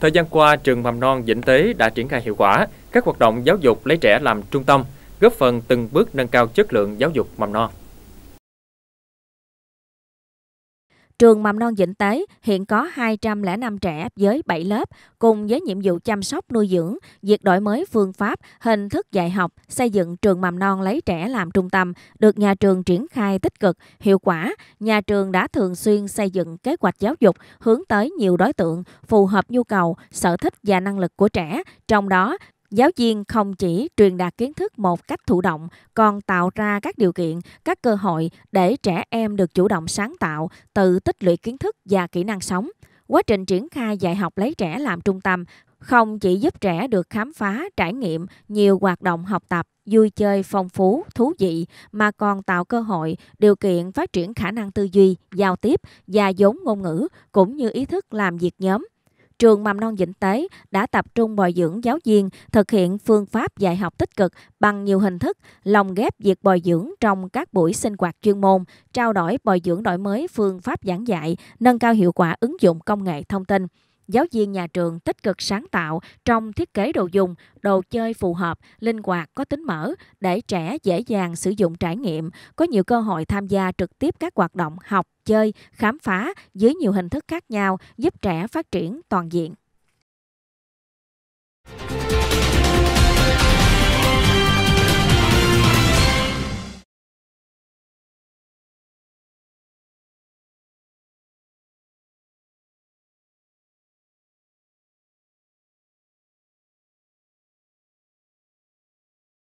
Thời gian qua, trường mầm non Vĩnh Tế đã triển khai hiệu quả các hoạt động giáo dục lấy trẻ làm trung tâm, góp phần từng bước nâng cao chất lượng giáo dục mầm non. Trường Mầm non Vĩnh Tế hiện có 205 trẻ với 7 lớp, cùng với nhiệm vụ chăm sóc nuôi dưỡng, việc đổi mới phương pháp, hình thức dạy học, xây dựng trường mầm non lấy trẻ làm trung tâm, được nhà trường triển khai tích cực, hiệu quả. Nhà trường đã thường xuyên xây dựng kế hoạch giáo dục hướng tới nhiều đối tượng phù hợp nhu cầu, sở thích và năng lực của trẻ, trong đó Giáo viên không chỉ truyền đạt kiến thức một cách thụ động, còn tạo ra các điều kiện, các cơ hội để trẻ em được chủ động sáng tạo, tự tích lũy kiến thức và kỹ năng sống. Quá trình triển khai dạy học lấy trẻ làm trung tâm không chỉ giúp trẻ được khám phá, trải nghiệm nhiều hoạt động học tập, vui chơi phong phú, thú vị mà còn tạo cơ hội, điều kiện phát triển khả năng tư duy, giao tiếp và vốn ngôn ngữ cũng như ý thức làm việc nhóm trường mầm non Vĩnh Tế đã tập trung bồi dưỡng giáo viên thực hiện phương pháp dạy học tích cực bằng nhiều hình thức, lồng ghép việc bồi dưỡng trong các buổi sinh hoạt chuyên môn, trao đổi bồi dưỡng đổi mới phương pháp giảng dạy, nâng cao hiệu quả ứng dụng công nghệ thông tin. Giáo viên nhà trường tích cực sáng tạo trong thiết kế đồ dùng, đồ chơi phù hợp, linh hoạt, có tính mở để trẻ dễ dàng sử dụng trải nghiệm, có nhiều cơ hội tham gia trực tiếp các hoạt động học, chơi, khám phá dưới nhiều hình thức khác nhau, giúp trẻ phát triển toàn diện.